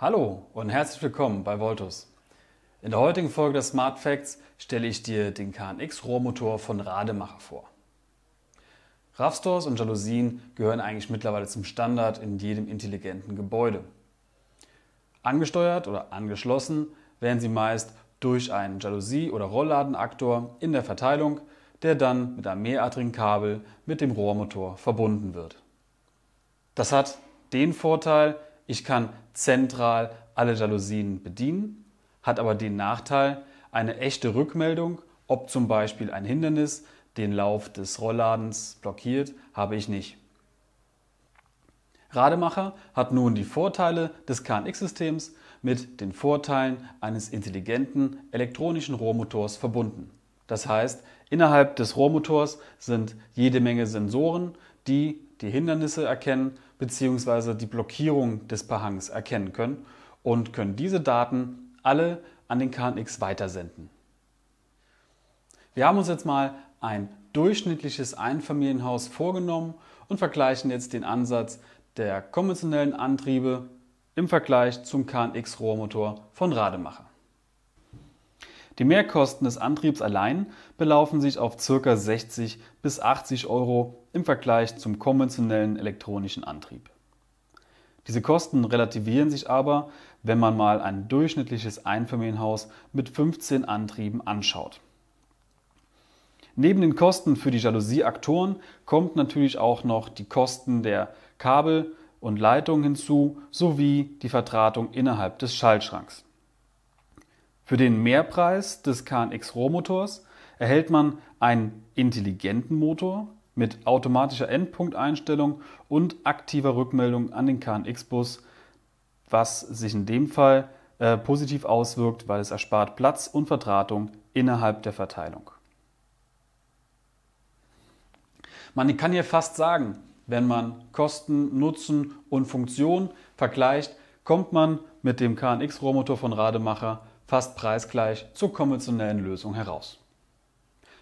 Hallo und herzlich willkommen bei Voltus. In der heutigen Folge der Smart Facts stelle ich dir den KNX Rohrmotor von Rademacher vor. RAV-Stores und Jalousien gehören eigentlich mittlerweile zum Standard in jedem intelligenten Gebäude. Angesteuert oder angeschlossen werden sie meist durch einen Jalousie- oder Rollladenaktor in der Verteilung, der dann mit einem mehrartigen Kabel mit dem Rohrmotor verbunden wird. Das hat den Vorteil, ich kann zentral alle Jalousien bedienen, hat aber den Nachteil, eine echte Rückmeldung, ob zum Beispiel ein Hindernis den Lauf des Rollladens blockiert, habe ich nicht. Rademacher hat nun die Vorteile des KNX-Systems mit den Vorteilen eines intelligenten elektronischen Rohrmotors verbunden. Das heißt, innerhalb des Rohrmotors sind jede Menge Sensoren, die die Hindernisse erkennen bzw. die Blockierung des Pahangs erkennen können und können diese Daten alle an den KNX weitersenden. Wir haben uns jetzt mal ein durchschnittliches Einfamilienhaus vorgenommen und vergleichen jetzt den Ansatz der konventionellen Antriebe im Vergleich zum KNX-Rohrmotor von Rademacher. Die Mehrkosten des Antriebs allein belaufen sich auf ca. 60 bis 80 Euro im Vergleich zum konventionellen elektronischen Antrieb. Diese Kosten relativieren sich aber, wenn man mal ein durchschnittliches Einfamilienhaus mit 15 Antrieben anschaut. Neben den Kosten für die Jalousieaktoren kommt natürlich auch noch die Kosten der Kabel und Leitungen hinzu sowie die Vertratung innerhalb des Schaltschranks. Für den Mehrpreis des KNX Rohmotors erhält man einen intelligenten Motor mit automatischer Endpunkteinstellung und aktiver Rückmeldung an den KNX-Bus, was sich in dem Fall äh, positiv auswirkt, weil es erspart Platz und Verdrahtung innerhalb der Verteilung. Man kann hier fast sagen, wenn man Kosten, Nutzen und Funktion vergleicht, kommt man mit dem KNX-Rohrmotor von Rademacher fast preisgleich zur konventionellen Lösung heraus.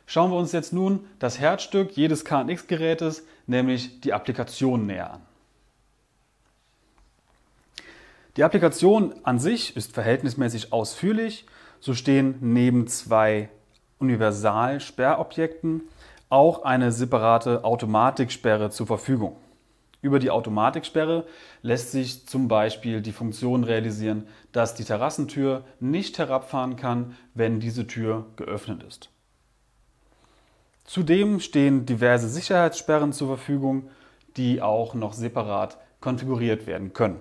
Schauen wir uns jetzt nun das Herzstück jedes KNX-Gerätes, nämlich die Applikation näher an. Die Applikation an sich ist verhältnismäßig ausführlich. So stehen neben zwei Universalsperrobjekten auch eine separate Automatiksperre zur Verfügung. Über die Automatiksperre lässt sich zum Beispiel die Funktion realisieren, dass die Terrassentür nicht herabfahren kann, wenn diese Tür geöffnet ist. Zudem stehen diverse Sicherheitssperren zur Verfügung, die auch noch separat konfiguriert werden können.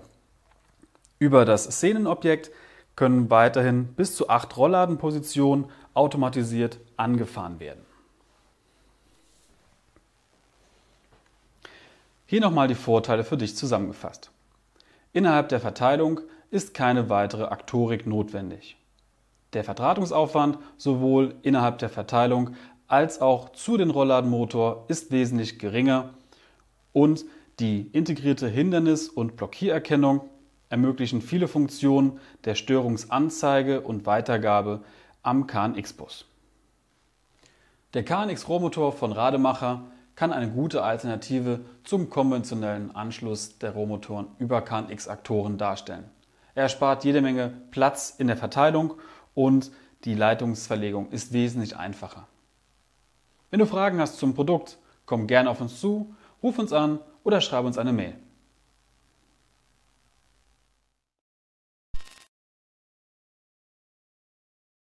Über das Szenenobjekt können weiterhin bis zu acht Rollladenpositionen automatisiert angefahren werden. Hier nochmal die Vorteile für dich zusammengefasst. Innerhalb der Verteilung ist keine weitere Aktorik notwendig. Der Vertratungsaufwand sowohl innerhalb der Verteilung als auch zu den Rollladenmotor ist wesentlich geringer und die integrierte Hindernis- und Blockiererkennung ermöglichen viele Funktionen der Störungsanzeige und Weitergabe am KNX-Bus. Der KNX-Rohrmotor von Rademacher kann eine gute Alternative zum konventionellen Anschluss der Rohmotoren über CAN-X-Aktoren darstellen. Er erspart jede Menge Platz in der Verteilung und die Leitungsverlegung ist wesentlich einfacher. Wenn du Fragen hast zum Produkt, komm gerne auf uns zu, ruf uns an oder schreib uns eine Mail.